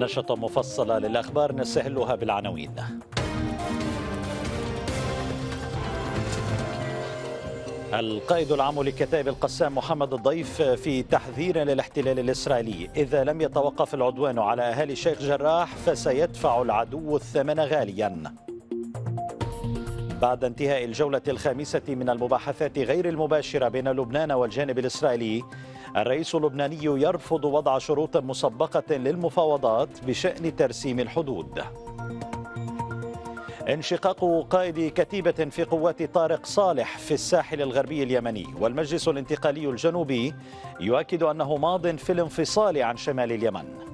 نشطة مفصلة للأخبار نسهلها بالعناوين القائد العام لكتائب القسام محمد الضيف في تحذير للاحتلال الإسرائيلي إذا لم يتوقف العدوان على أهالي شيخ جراح فسيدفع العدو الثمن غالياً بعد انتهاء الجولة الخامسة من المباحثات غير المباشرة بين لبنان والجانب الإسرائيلي الرئيس اللبناني يرفض وضع شروط مسبقة للمفاوضات بشأن ترسيم الحدود انشقاق قائد كتيبة في قوات طارق صالح في الساحل الغربي اليمني والمجلس الانتقالي الجنوبي يؤكد أنه ماض في الانفصال عن شمال اليمن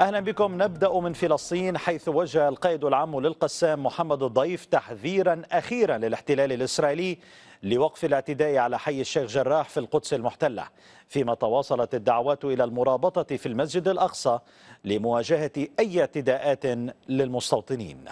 أهلا بكم نبدأ من فلسطين حيث وجه القائد العام للقسام محمد الضيف تحذيرا أخيرا للاحتلال الإسرائيلي لوقف الاعتداء على حي الشيخ جراح في القدس المحتلة فيما تواصلت الدعوات إلى المرابطة في المسجد الأقصى لمواجهة أي اعتداءات للمستوطنين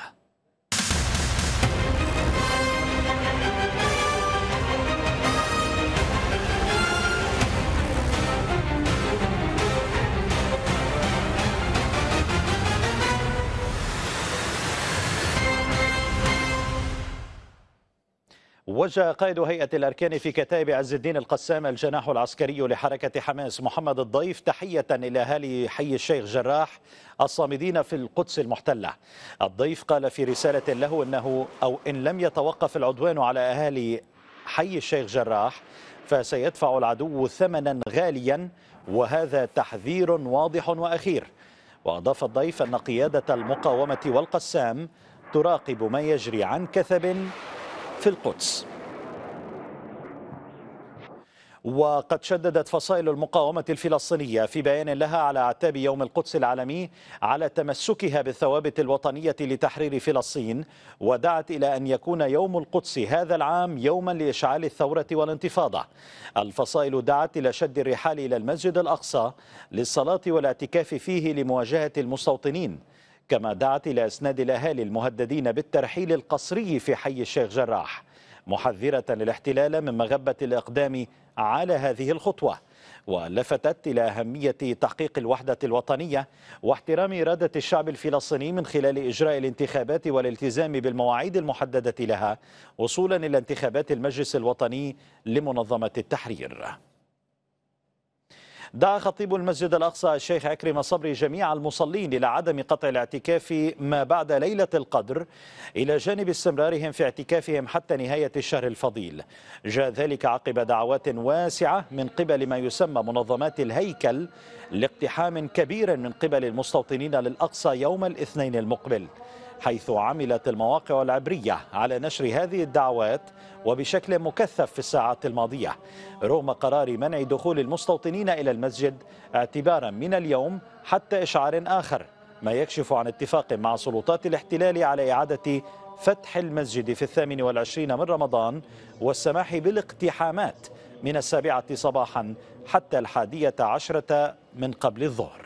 وجه قائد هيئة الأركان في كتائب عز الدين القسام الجناح العسكري لحركة حماس محمد الضيف تحية إلى أهالي حي الشيخ جراح الصامدين في القدس المحتلة الضيف قال في رسالة له أنه أو إن لم يتوقف العدوان على أهالي حي الشيخ جراح فسيدفع العدو ثمنا غاليا وهذا تحذير واضح وأخير وأضاف الضيف أن قيادة المقاومة والقسام تراقب ما يجري عن كثب في القدس وقد شددت فصائل المقاومة الفلسطينية في بيان لها على اعتاب يوم القدس العالمي على تمسكها بالثوابت الوطنية لتحرير فلسطين ودعت إلى أن يكون يوم القدس هذا العام يوما لإشعال الثورة والانتفاضة الفصائل دعت إلى شد الرحال إلى المسجد الأقصى للصلاة والاعتكاف فيه لمواجهة المستوطنين كما دعت إلى إسناد الأهالي المهددين بالترحيل القسري في حي الشيخ جراح محذرة الاحتلال من مغبة الإقدام على هذه الخطوة ولفتت إلى أهمية تحقيق الوحدة الوطنية واحترام إرادة الشعب الفلسطيني من خلال إجراء الانتخابات والالتزام بالمواعيد المحددة لها وصولا إلى انتخابات المجلس الوطني لمنظمة التحرير دعا خطيب المسجد الأقصى الشيخ أكرم صبري جميع المصلين إلى عدم قطع الاعتكاف ما بعد ليلة القدر إلى جانب استمرارهم في اعتكافهم حتى نهاية الشهر الفضيل جاء ذلك عقب دعوات واسعة من قبل ما يسمى منظمات الهيكل لاقتحام كبير من قبل المستوطنين للأقصى يوم الاثنين المقبل حيث عملت المواقع العبرية على نشر هذه الدعوات وبشكل مكثف في الساعات الماضية رغم قرار منع دخول المستوطنين إلى المسجد اعتبارا من اليوم حتى إشعار آخر ما يكشف عن اتفاق مع سلطات الاحتلال على إعادة فتح المسجد في الثامن والعشرين من رمضان والسماح بالاقتحامات من السابعة صباحا حتى الحادية عشرة من قبل الظهر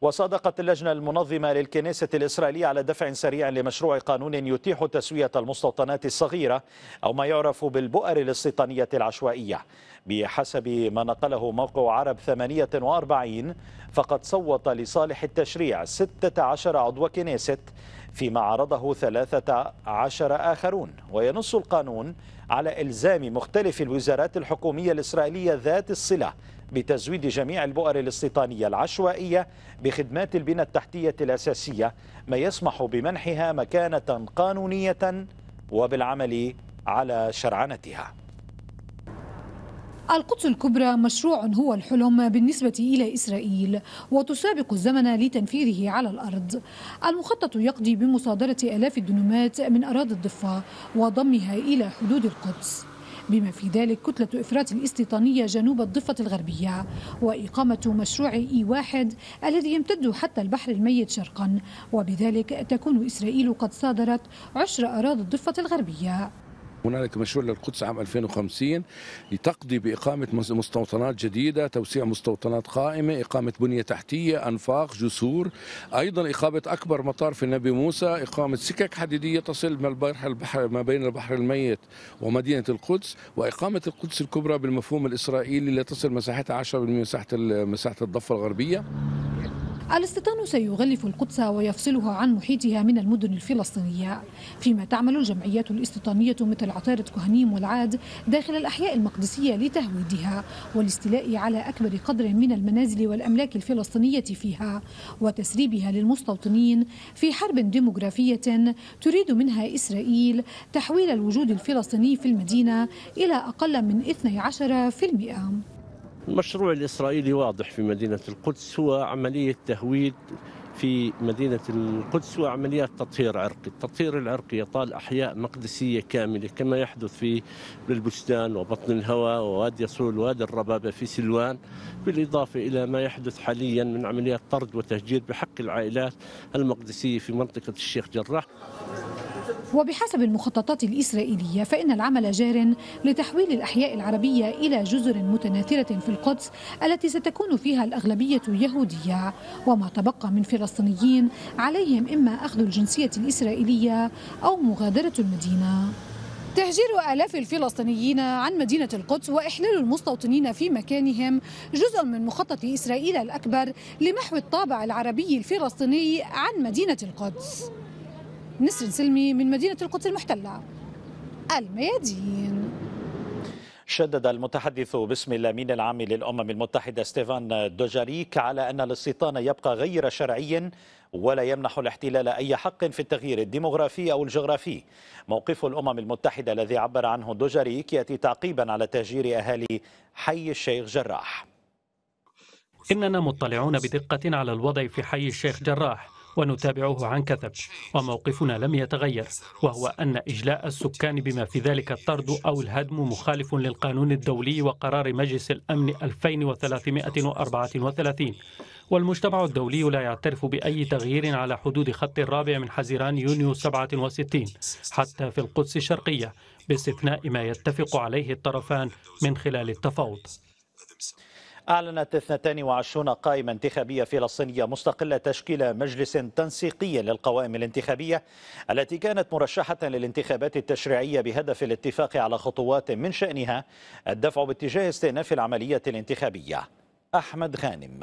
وصادقت اللجنة المنظمة للكنيسة الإسرائيلية على دفع سريع لمشروع قانون يتيح تسوية المستوطنات الصغيرة أو ما يعرف بالبؤر الاستيطانية العشوائية بحسب ما نقله موقع عرب 48 فقد صوت لصالح التشريع 16 عضو كنيسة فيما عرضه 13 آخرون وينص القانون على إلزام مختلف الوزارات الحكومية الإسرائيلية ذات الصلة بتزويد جميع البؤر الاستيطانية العشوائية بخدمات البنى التحتية الأساسية ما يسمح بمنحها مكانة قانونية وبالعمل على شرعنتها القدس الكبرى مشروع هو الحلم بالنسبة إلى إسرائيل وتسابق الزمن لتنفيذه على الأرض المخطط يقضي بمصادرة ألاف الدنومات من أراضي الضفة وضمها إلى حدود القدس بما في ذلك كتلة إفراط الاستيطانية جنوب الضفة الغربية وإقامة مشروع إي واحد الذي يمتد حتى البحر الميت شرقا وبذلك تكون إسرائيل قد صادرت عشر أراضي الضفة الغربية هنالك مشروع للقدس عام 2050 لتقضي بإقامة مستوطنات جديدة توسيع مستوطنات قائمة إقامة بنية تحتية أنفاق جسور أيضا إقامة أكبر مطار في النبي موسى إقامة سكك حديدية تصل ما بين البحر الميت ومدينة القدس وإقامة القدس الكبرى بالمفهوم الإسرائيلي لتصل مساحتها 10% من مساحة الضفة الغربية الاستيطان سيغلف القدس ويفصلها عن محيطها من المدن الفلسطينية فيما تعمل الجمعيات الاستيطانية مثل عطارة كهنيم والعاد داخل الأحياء المقدسية لتهويدها والاستيلاء على أكبر قدر من المنازل والأملاك الفلسطينية فيها وتسريبها للمستوطنين في حرب ديموغرافية تريد منها إسرائيل تحويل الوجود الفلسطيني في المدينة إلى أقل من 12% المشروع الإسرائيلي واضح في مدينة القدس هو عملية تهويد في مدينة القدس وعمليات تطهير عرقي التطهير العرقي يطال أحياء مقدسية كاملة كما يحدث في البستان وبطن الهواء ووادي يسول ووادي الربابة في سلوان بالإضافة إلى ما يحدث حاليا من عمليات طرد وتهجير بحق العائلات المقدسية في منطقة الشيخ جراح وبحسب المخططات الإسرائيلية فإن العمل جار لتحويل الأحياء العربية إلى جزر متناثرة في القدس التي ستكون فيها الأغلبية يهودية وما تبقى من فلسطينيين عليهم إما أخذ الجنسية الإسرائيلية أو مغادرة المدينة تهجير آلاف الفلسطينيين عن مدينة القدس وإحلال المستوطنين في مكانهم جزء من مخطط إسرائيل الأكبر لمحو الطابع العربي الفلسطيني عن مدينة القدس نسر سلمي من مدينة القدس المحتلة الميادين شدد المتحدث باسم الامين العام للامم المتحده ستيفان دوجاريك على ان الاستيطان يبقى غير شرعي ولا يمنح الاحتلال اي حق في التغيير الديموغرافي او الجغرافي. موقف الامم المتحده الذي عبر عنه دوجاريك ياتي تعقيبا على تهجير اهالي حي الشيخ جراح. اننا مطلعون بدقه على الوضع في حي الشيخ جراح. ونتابعه عن كثب وموقفنا لم يتغير وهو أن إجلاء السكان بما في ذلك الطرد أو الهدم مخالف للقانون الدولي وقرار مجلس الأمن 2334 والمجتمع الدولي لا يعترف بأي تغيير على حدود خط الرابع من حزيران يونيو 67 حتى في القدس الشرقية باستثناء ما يتفق عليه الطرفان من خلال التفاوض أعلنت 22 قائمة انتخابية فلسطينية مستقلة تشكيل مجلس تنسيقي للقوائم الانتخابية التي كانت مرشحة للانتخابات التشريعية بهدف الاتفاق على خطوات من شأنها الدفع باتجاه استئناف العملية الانتخابية أحمد غانم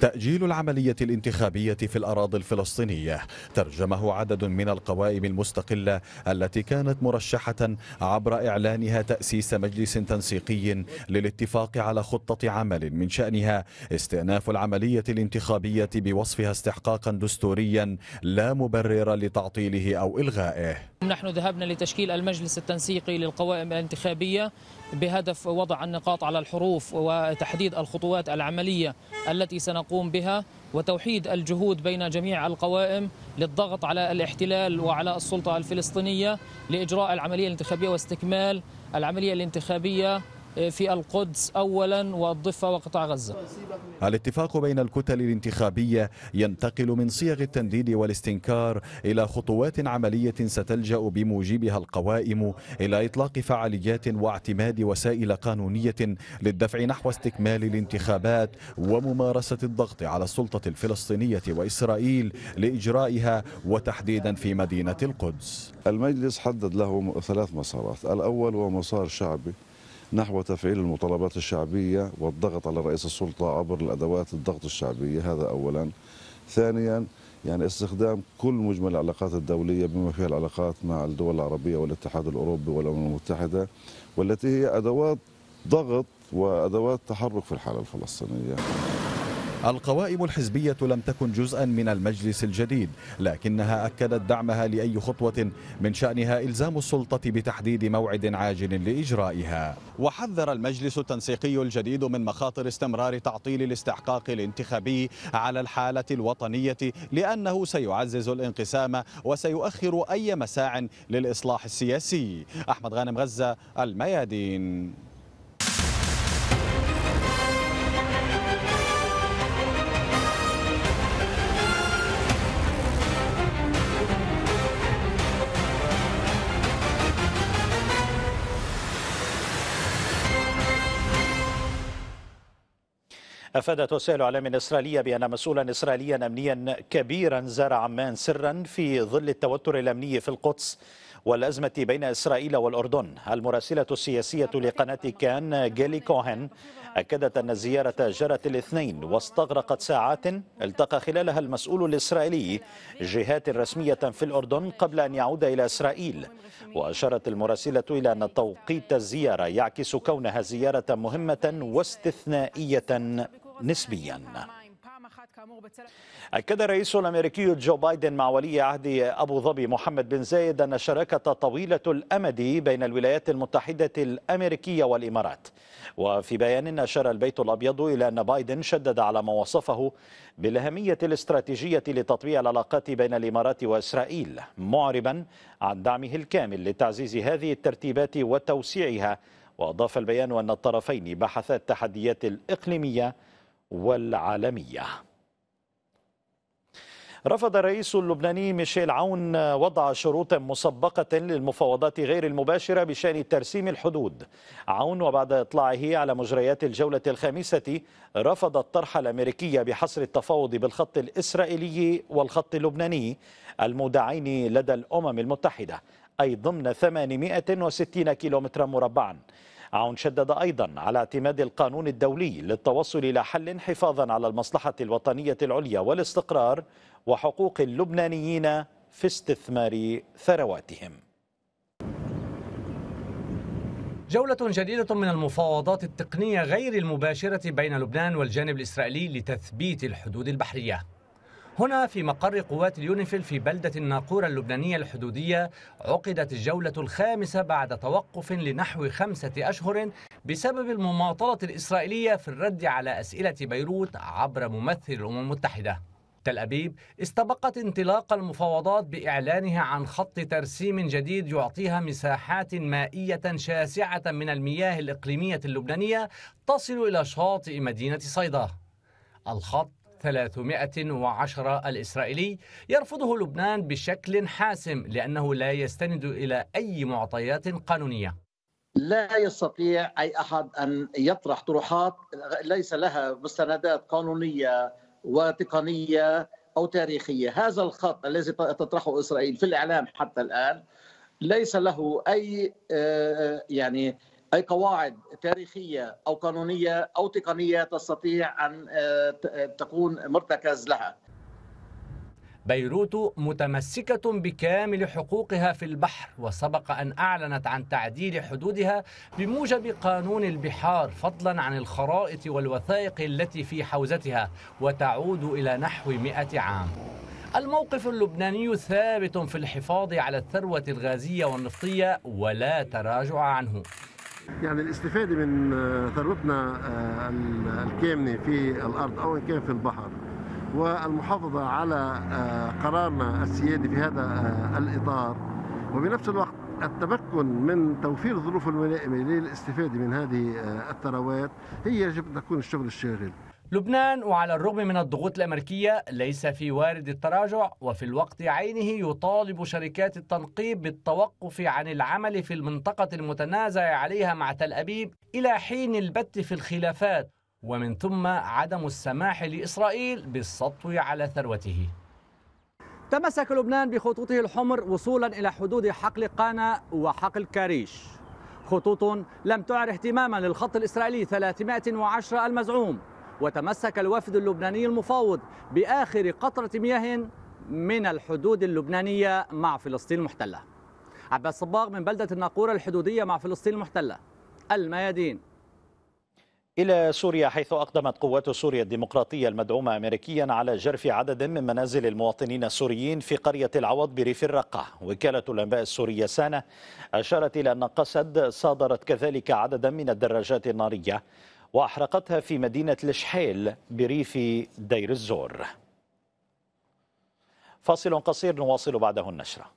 تأجيل العملية الانتخابية في الأراضي الفلسطينية ترجمه عدد من القوائم المستقلة التي كانت مرشحة عبر إعلانها تأسيس مجلس تنسيقي للاتفاق على خطة عمل من شأنها استئناف العملية الانتخابية بوصفها استحقاقا دستوريا لا مبرر لتعطيله أو إلغائه نحن ذهبنا لتشكيل المجلس التنسيقي للقوائم الانتخابية بهدف وضع النقاط على الحروف وتحديد الخطوات العملية التي سنقوم بها وتوحيد الجهود بين جميع القوائم للضغط على الاحتلال وعلى السلطة الفلسطينية لإجراء العملية الانتخابية واستكمال العملية الانتخابية في القدس أولا والضفة وقطاع غزة الاتفاق بين الكتل الانتخابية ينتقل من صيغ التنديد والاستنكار إلى خطوات عملية ستلجأ بموجبها القوائم إلى إطلاق فعاليات واعتماد وسائل قانونية للدفع نحو استكمال الانتخابات وممارسة الضغط على السلطة الفلسطينية وإسرائيل لإجرائها وتحديدا في مدينة القدس المجلس حدد له ثلاث مسارات الأول هو مسار شعبي نحو تفعيل المطالبات الشعبية والضغط على رئيس السلطة عبر الأدوات الضغط الشعبية هذا أولا ثانيا يعني استخدام كل مجمل العلاقات الدولية بما فيها العلاقات مع الدول العربية والاتحاد الأوروبي والأمم المتحدة والتي هي أدوات ضغط وأدوات تحرك في الحالة الفلسطينية القوائم الحزبية لم تكن جزءا من المجلس الجديد لكنها أكدت دعمها لأي خطوة من شأنها إلزام السلطة بتحديد موعد عاجل لإجرائها وحذر المجلس التنسيقي الجديد من مخاطر استمرار تعطيل الاستحقاق الانتخابي على الحالة الوطنية لأنه سيعزز الانقسام وسيؤخر أي مساع للإصلاح السياسي أحمد غانم غزة الميادين أفادت وسائل إعلام إسرائيلية بأن مسؤولا إسرائيليا أمنيا كبيرا زار عمان سرا في ظل التوتر الأمني في القدس والأزمة بين إسرائيل والأردن المراسلة السياسية لقناة كان جيلي كوهن أكدت أن الزيارة جرت الاثنين واستغرقت ساعات التقى خلالها المسؤول الإسرائيلي جهات رسمية في الأردن قبل أن يعود إلى إسرائيل وأشارت المراسلة إلى أن توقيت الزيارة يعكس كونها زيارة مهمة واستثنائية نسبيا أكد الرئيس الأمريكي جو بايدن مع ولي عهد أبو ظبي محمد بن زايد أن الشراكة طويلة الأمد بين الولايات المتحدة الأمريكية والإمارات وفي بيان أشار البيت الأبيض إلى أن بايدن شدد على ما وصفه بالأهمية الاستراتيجية لتطبيع العلاقات بين الإمارات وإسرائيل معربا عن دعمه الكامل لتعزيز هذه الترتيبات وتوسيعها وأضاف البيان أن الطرفين بحثا التحديات الإقليمية والعالمية رفض الرئيس اللبناني ميشيل عون وضع شروط مسبقة للمفاوضات غير المباشرة بشأن ترسيم الحدود عون وبعد إطلاعه على مجريات الجولة الخامسة رفض الطرح الأمريكي بحصر التفاوض بالخط الإسرائيلي والخط اللبناني المودعين لدى الأمم المتحدة أي ضمن 860 كيلومترا مربعا عون شدد أيضا على اعتماد القانون الدولي للتوصل إلى حل حفاظا على المصلحة الوطنية العليا والاستقرار وحقوق اللبنانيين في استثمار ثرواتهم جولة جديدة من المفاوضات التقنية غير المباشرة بين لبنان والجانب الإسرائيلي لتثبيت الحدود البحرية هنا في مقر قوات اليونيفيل في بلدة الناقورة اللبنانية الحدودية عقدت الجولة الخامسة بعد توقف لنحو خمسة أشهر بسبب المماطلة الإسرائيلية في الرد على أسئلة بيروت عبر ممثل الأمم المتحدة تل أبيب استبقت انطلاق المفاوضات بإعلانها عن خط ترسيم جديد يعطيها مساحات مائية شاسعة من المياه الإقليمية اللبنانية تصل إلى شاطئ مدينة صيدا الخط 310 الإسرائيلي يرفضه لبنان بشكل حاسم لأنه لا يستند إلى أي معطيات قانونية لا يستطيع أي أحد أن يطرح طروحات ليس لها مستندات قانونية وتقنية أو تاريخية هذا الخط الذي تطرحه إسرائيل في الإعلام حتى الآن ليس له أي آه، يعني اي قواعد تاريخيه او قانونيه او تقنيه تستطيع ان آه، آه، تكون مرتكز لها. بيروت متمسكة بكامل حقوقها في البحر وسبق أن أعلنت عن تعديل حدودها بموجب قانون البحار فضلا عن الخرائط والوثائق التي في حوزتها وتعود إلى نحو مئة عام الموقف اللبناني ثابت في الحفاظ على الثروة الغازية والنفطية ولا تراجع عنه يعني الاستفادة من آه، ثروتنا آه، الكامنة في الأرض أو إن كان في البحر والمحافظة على آه، قرارنا السيادي في هذا الإطار وبنفس الوقت التمكن من توفير الظروف الملائمة للاستفادة من هذه الثروات هي يجب أن تكون الشغل الشاغل لبنان وعلى الرغم من الضغوط الأمريكية ليس في وارد التراجع وفي الوقت عينه يطالب شركات التنقيب بالتوقف عن العمل في المنطقة المتنازع عليها مع تل أبيب إلى حين البت في الخلافات ومن ثم عدم السماح لإسرائيل بالسطو على ثروته تمسك لبنان بخطوطه الحمر وصولا إلى حدود حقل قانا وحقل كاريش خطوط لم تعر اهتماما للخط الإسرائيلي 310 المزعوم وتمسك الوفد اللبناني المفاوض بآخر قطرة مياه من الحدود اللبنانية مع فلسطين المحتلة عباس صباغ من بلدة الناقورة الحدودية مع فلسطين المحتلة الميادين إلى سوريا حيث أقدمت قوات سوريا الديمقراطية المدعومة أمريكيا على جرف عدد من منازل المواطنين السوريين في قرية العوض بريف الرقة وكالة الأنباء السورية سانة أشارت إلى أن قسد صادرت كذلك عددا من الدراجات النارية وأحرقتها في مدينة الشحيل بريف دير الزور فاصل قصير نواصل بعده النشره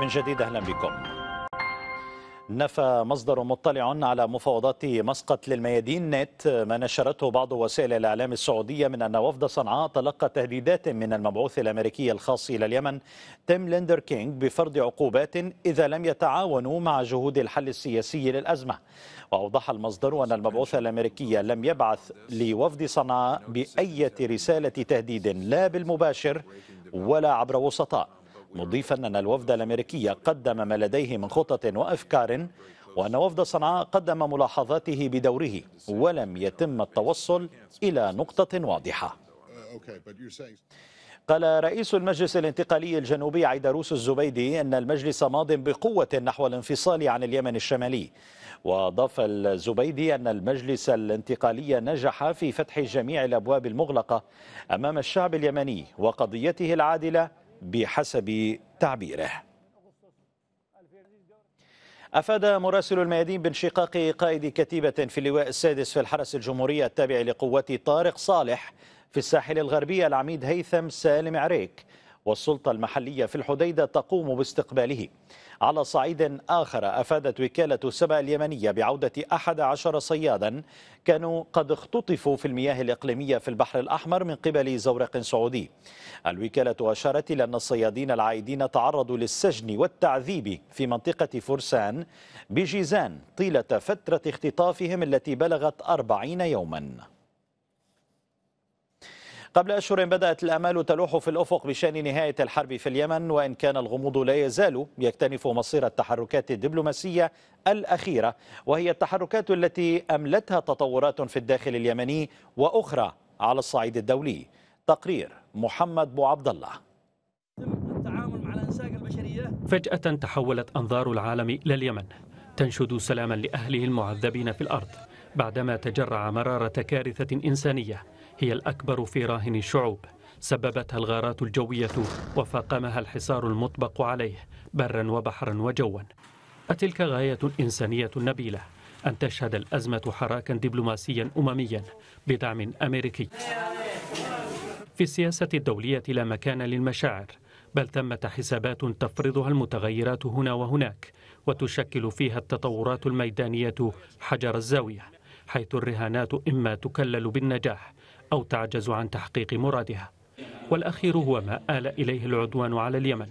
من جديد اهلا بكم نفى مصدر مطلع على مفاوضات مسقط للميادين نت ما نشرته بعض وسائل الإعلام السعودية من أن وفد صنعاء تلقى تهديدات من المبعوث الأمريكي الخاص إلى اليمن تيم ليندر كينج بفرض عقوبات إذا لم يتعاونوا مع جهود الحل السياسي للأزمة وأوضح المصدر أن المبعوث الأمريكي لم يبعث لوفد صنعاء بأية رسالة تهديد لا بالمباشر ولا عبر وسطاء مضيفا أن الوفد الأمريكي قدم ما لديه من خطط وأفكار وأن وفد صنعاء قدم ملاحظاته بدوره ولم يتم التوصل إلى نقطة واضحة قال رئيس المجلس الانتقالي الجنوبي عيدروس الزبيدي أن المجلس ماض بقوة نحو الانفصال عن اليمن الشمالي وأضاف الزبيدي أن المجلس الانتقالي نجح في فتح جميع الأبواب المغلقة أمام الشعب اليمني وقضيته العادلة بحسب تعبيره أفاد مراسل الميادين بانشقاق قائد كتيبة في اللواء السادس في الحرس الجمهورية التابع لقوات طارق صالح في الساحل الغربي العميد هيثم سالم عريك والسلطة المحلية في الحديدة تقوم باستقباله على صعيد آخر أفادت وكالة سبأ اليمنية بعودة 11 صيادا كانوا قد اختطفوا في المياه الإقليمية في البحر الأحمر من قبل زورق سعودي الوكالة أشارت إلى أن الصيادين العائدين تعرضوا للسجن والتعذيب في منطقة فرسان بجيزان طيلة فترة اختطافهم التي بلغت 40 يوماً قبل أشهر بدأت الآمال تلوح في الأفق بشأن نهاية الحرب في اليمن وإن كان الغموض لا يزال يكتنف مصير التحركات الدبلوماسية الأخيرة وهي التحركات التي أملتها تطورات في الداخل اليمني وأخرى على الصعيد الدولي تقرير محمد بو عبد الله فجأة تحولت أنظار العالم إلى اليمن تنشد سلاما لأهله المعذبين في الأرض بعدما تجرع مرارة كارثة إنسانية هي الأكبر في راهن الشعوب سببتها الغارات الجوية وفاقمها الحصار المطبق عليه برا وبحرا وجوا أتلك غاية إنسانية نبيلة أن تشهد الأزمة حراكا دبلوماسيا أمميا بدعم أمريكي في السياسة الدولية لا مكان للمشاعر بل ثمة حسابات تفرضها المتغيرات هنا وهناك وتشكل فيها التطورات الميدانية حجر الزاوية حيث الرهانات إما تكلل بالنجاح أو تعجز عن تحقيق مرادها والأخير هو ما آل إليه العدوان على اليمن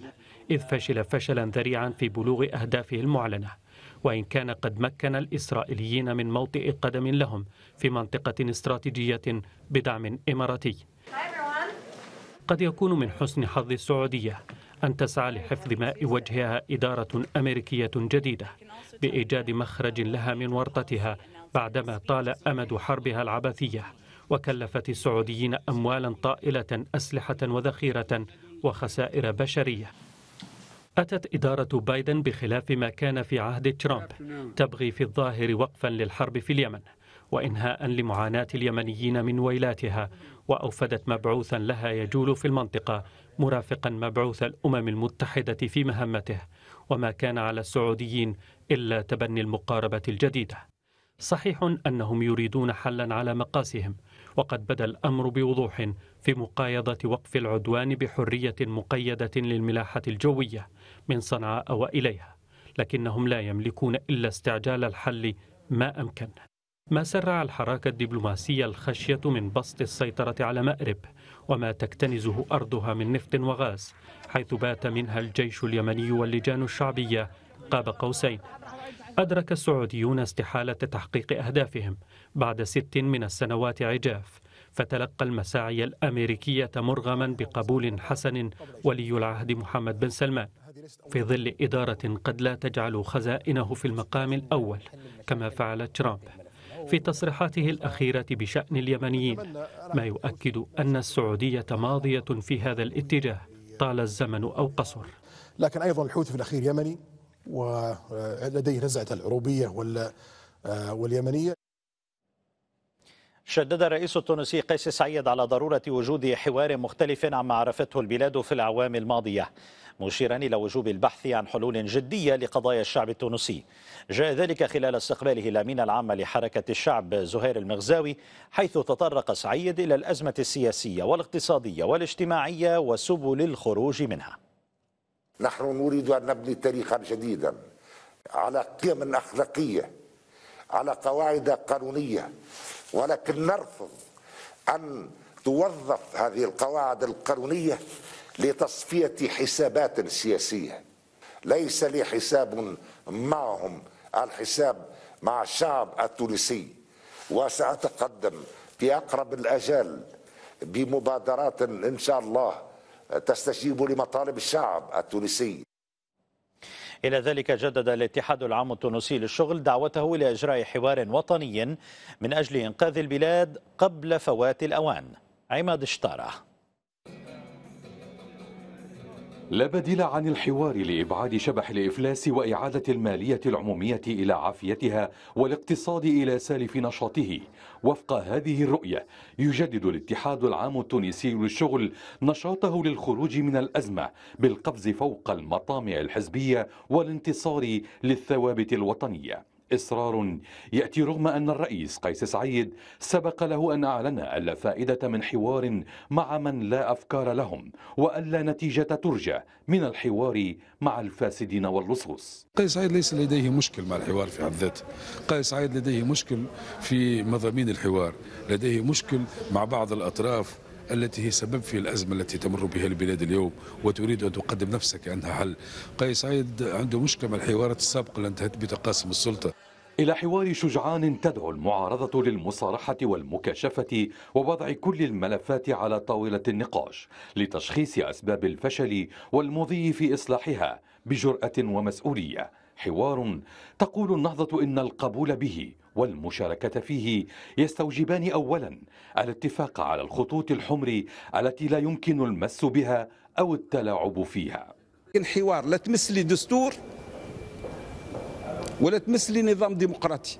إذ فشل فشلا ذريعا في بلوغ أهدافه المعلنة وإن كان قد مكن الإسرائيليين من موطئ قدم لهم في منطقة استراتيجية بدعم إماراتي قد يكون من حسن حظ السعودية أن تسعى لحفظ ماء وجهها إدارة أمريكية جديدة بإيجاد مخرج لها من ورطتها بعدما طال أمد حربها العبثية وكلفت السعوديين أموالا طائلة أسلحة وذخيرة وخسائر بشرية أتت إدارة بايدن بخلاف ما كان في عهد ترامب تبغي في الظاهر وقفا للحرب في اليمن وإنهاء لمعاناة اليمنيين من ويلاتها وأوفدت مبعوثا لها يجول في المنطقة مرافقا مبعوث الأمم المتحدة في مهمته وما كان على السعوديين إلا تبني المقاربة الجديدة صحيح أنهم يريدون حلا على مقاسهم وقد بدا الامر بوضوح في مقايضه وقف العدوان بحريه مقيده للملاحه الجويه من صنعاء واليها لكنهم لا يملكون الا استعجال الحل ما امكن ما سرع الحراك الدبلوماسي الخشيه من بسط السيطره على مأرب وما تكتنزه ارضها من نفط وغاز حيث بات منها الجيش اليمني واللجان الشعبيه قاب قوسين أدرك السعوديون استحالة تحقيق أهدافهم بعد ست من السنوات عجاف فتلقى المساعي الأمريكية مرغما بقبول حسن ولي العهد محمد بن سلمان في ظل إدارة قد لا تجعل خزائنه في المقام الأول كما فعل ترامب في تصريحاته الأخيرة بشأن اليمنيين ما يؤكد أن السعودية ماضية في هذا الاتجاه طال الزمن أو قصر لكن أيضا الحوثي في الأخير يمني ولديه نزعة العروبية آه، واليمنية شدد الرئيس التونسي قيس سعيد على ضرورة وجود حوار مختلف عما عرفته البلاد في الأعوام الماضية مشيرا إلى وجوب البحث عن حلول جدية لقضايا الشعب التونسي جاء ذلك خلال استقباله الأمين العام لحركة الشعب زهير المغزاوي حيث تطرق سعيد إلى الأزمة السياسية والاقتصادية والاجتماعية وسبل الخروج منها نحن نريد أن نبني تاريخا جديدا على قيم أخلاقية على قواعد قانونية ولكن نرفض أن توظف هذه القواعد القانونية لتصفية حسابات سياسية ليس لي حساب معهم الحساب مع الشعب التونسي وسأتقدم في أقرب الأجال بمبادرات إن شاء الله تستجيب لمطالب الشعب التونسي إلى ذلك جدد الاتحاد العام التونسي للشغل دعوته إلى إجراء حوار وطني من أجل إنقاذ البلاد قبل فوات الأوان عماد شطاره لا بديل عن الحوار لإبعاد شبح الإفلاس وإعادة المالية العمومية إلى عافيتها والاقتصاد إلى سالف نشاطه وفق هذه الرؤية يجدد الاتحاد العام التونسي للشغل نشاطه للخروج من الأزمة بالقفز فوق المطامع الحزبية والانتصار للثوابت الوطنية إصرار يأتي رغم أن الرئيس قيس سعيد سبق له أن أعلن ألا فائدة من حوار مع من لا أفكار لهم وألا نتيجة ترجى من الحوار مع الفاسدين واللصوص قيس سعيد ليس لديه مشكل مع الحوار في حد ذاته قيس سعيد لديه مشكل في مضامين الحوار لديه مشكل مع بعض الأطراف التي هي سبب في الأزمة التي تمر بها البلاد اليوم وتريد أن تقدم نفسك أنها حل قيس سعيد عنده مشكلة مع الحوارات السابقة اللي انتهت بتقاسم السلطة إلى حوار شجعان تدعو المعارضة للمصارحة والمكاشفة ووضع كل الملفات على طاولة النقاش لتشخيص أسباب الفشل والمضي في إصلاحها بجرأة ومسؤولية حوار تقول النهضة إن القبول به والمشاركة فيه يستوجبان أولا الاتفاق على الخطوط الحمر التي لا يمكن المس بها أو التلاعب فيها الحوار لا تمس لي دستور ولا تمس لي نظام ديمقراطي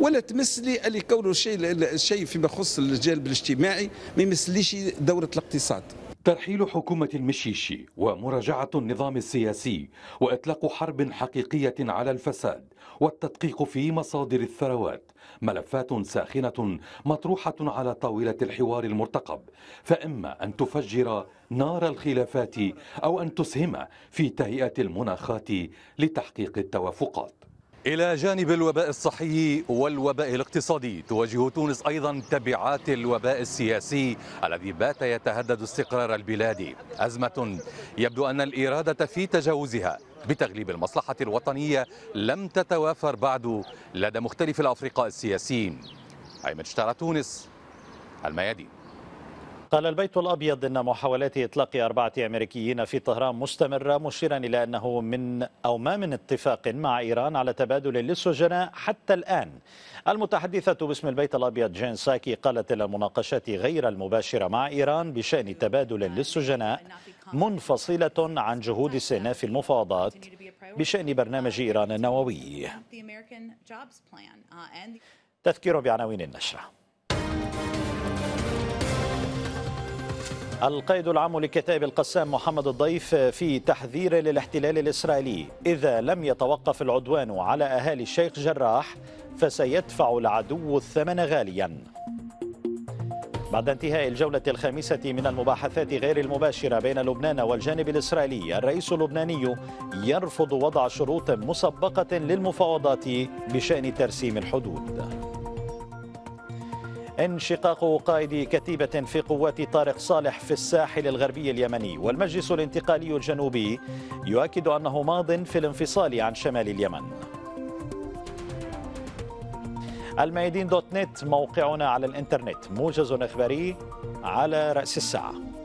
ولا تمس لي اللي كونه الشيء الشيء فيما يخص الجانب الاجتماعي ما ليش دوره الاقتصاد ترحيل حكومة المشيشي ومراجعة النظام السياسي وإطلاق حرب حقيقية على الفساد والتدقيق في مصادر الثروات ملفات ساخنة مطروحة على طاولة الحوار المرتقب فإما أن تفجر نار الخلافات أو أن تسهم في تهيئة المناخات لتحقيق التوافقات إلى جانب الوباء الصحي والوباء الاقتصادي تواجه تونس أيضا تبعات الوباء السياسي الذي بات يتهدد استقرار البلاد أزمة يبدو أن الإرادة في تجاوزها بتغليب المصلحة الوطنية لم تتوافر بعد لدى مختلف الأفرقاء السياسيين أي شتارة تونس الميادين قال البيت الأبيض إن محاولات إطلاق أربعة أمريكيين في طهران مستمرة مشيرا إلى أنه من أو ما من اتفاق مع إيران على تبادل للسجناء حتى الآن المتحدثة باسم البيت الأبيض جين ساكي قالت إن المناقشات غير المباشرة مع إيران بشأن تبادل للسجناء منفصلة عن جهود استئناف المفاوضات بشأن برنامج إيران النووي uh, تذكير بعناوين النشره القائد العام لكتائب القسام محمد الضيف في تحذير للاحتلال الإسرائيلي إذا لم يتوقف العدوان على أهالي الشيخ جراح فسيدفع العدو الثمن غاليا بعد انتهاء الجولة الخامسة من المباحثات غير المباشرة بين لبنان والجانب الإسرائيلي الرئيس اللبناني يرفض وضع شروط مسبقة للمفاوضات بشأن ترسيم الحدود انشقاق قائد كتيبة في قوات طارق صالح في الساحل الغربي اليمني والمجلس الانتقالي الجنوبي يؤكد أنه ماض في الانفصال عن شمال اليمن الميادين دوت نت موقعنا على الانترنت موجز إخباري على رأس الساعة